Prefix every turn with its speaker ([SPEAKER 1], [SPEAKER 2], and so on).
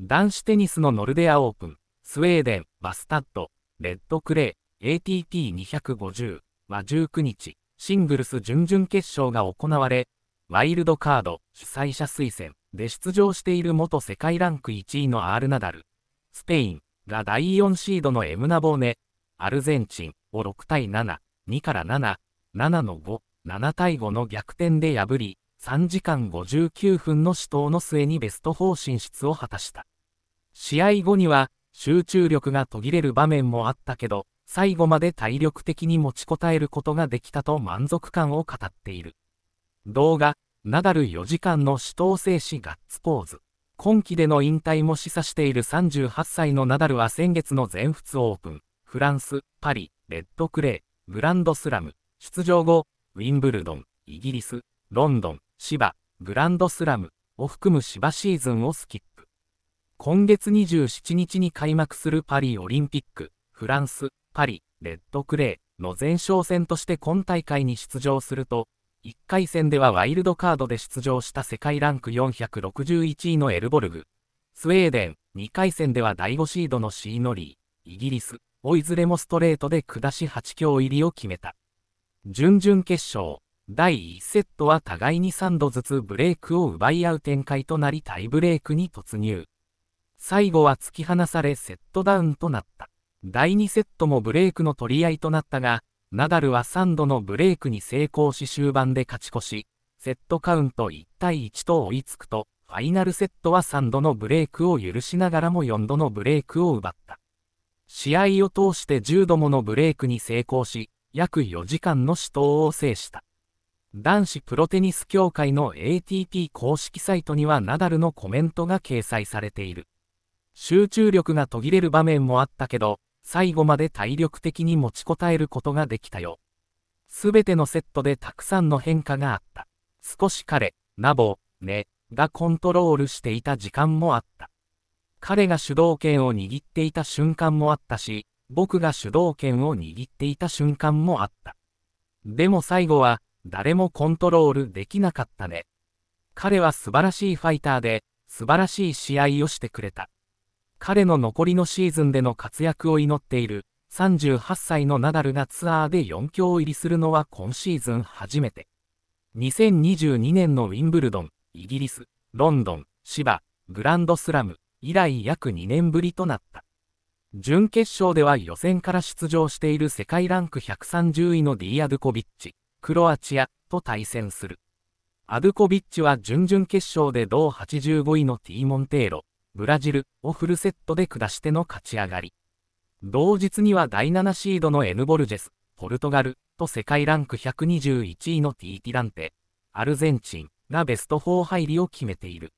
[SPEAKER 1] 男子テニスのノルデアオープン、スウェーデン、バスタッド、レッドクレイ、ATP250 は19日、シングルス準々決勝が行われ、ワイルドカード主催者推薦で出場している元世界ランク1位のアールナダル、スペインが第4シードのエムナボーネ、アルゼンチンを6対7、2から7、7の5、7対5の逆転で破り、3時間59分の死闘の末にベスト4進出を果たした。試合後には、集中力が途切れる場面もあったけど、最後まで体力的に持ちこたえることができたと満足感を語っている。動画、ナダル4時間の死闘静止ガッツポーズ。今季での引退も示唆している38歳のナダルは先月の全仏オープン、フランス、パリ、レッドクレー、グランドスラム、出場後、ウィンブルドン、イギリス、ロンドン、芝、グランドスラムを含む芝シーズンをスキップ。今月27日に開幕するパリオリンピック、フランス、パリ、レッドクレーの前哨戦として今大会に出場すると、1回戦ではワイルドカードで出場した世界ランク461位のエルボルグ、スウェーデン、2回戦では第5シードのシーノリー、イギリスをいずれもストレートで下し8強入りを決めた。準々決勝、第1セットは互いに3度ずつブレークを奪い合う展開となりタイブレークに突入。最後は突き放されセットダウンとなった。第2セットもブレークの取り合いとなったが、ナダルは3度のブレークに成功し終盤で勝ち越し、セットカウント1対1と追いつくと、ファイナルセットは3度のブレークを許しながらも4度のブレークを奪った。試合を通して10度ものブレークに成功し、約4時間の死闘を制した。男子プロテニス協会の ATP 公式サイトにはナダルのコメントが掲載されている。集中力が途切れる場面もあったけど、最後まで体力的に持ちこたえることができたよ。すべてのセットでたくさんの変化があった。少し彼、ナボ、ね、がコントロールしていた時間もあった。彼が主導権を握っていた瞬間もあったし、僕が主導権を握っていた瞬間もあった。でも最後は、誰もコントロールできなかったね。彼は素晴らしいファイターで、素晴らしい試合をしてくれた。彼の残りのシーズンでの活躍を祈っている38歳のナダルがツアーで4強入りするのは今シーズン初めて。2022年のウィンブルドン、イギリス、ロンドン、芝、グランドスラム以来約2年ぶりとなった。準決勝では予選から出場している世界ランク130位のディアドコビッチ。クロアチアと対戦する。アドコビッチは準々決勝で同85位のティーモンテーロ、ブラジルをフルセットで下しての勝ち上がり。同日には第7シードのエヌボルジェス、ポルトガルと世界ランク121位のティーティランテ、アルゼンチンがベスト4入りを決めている。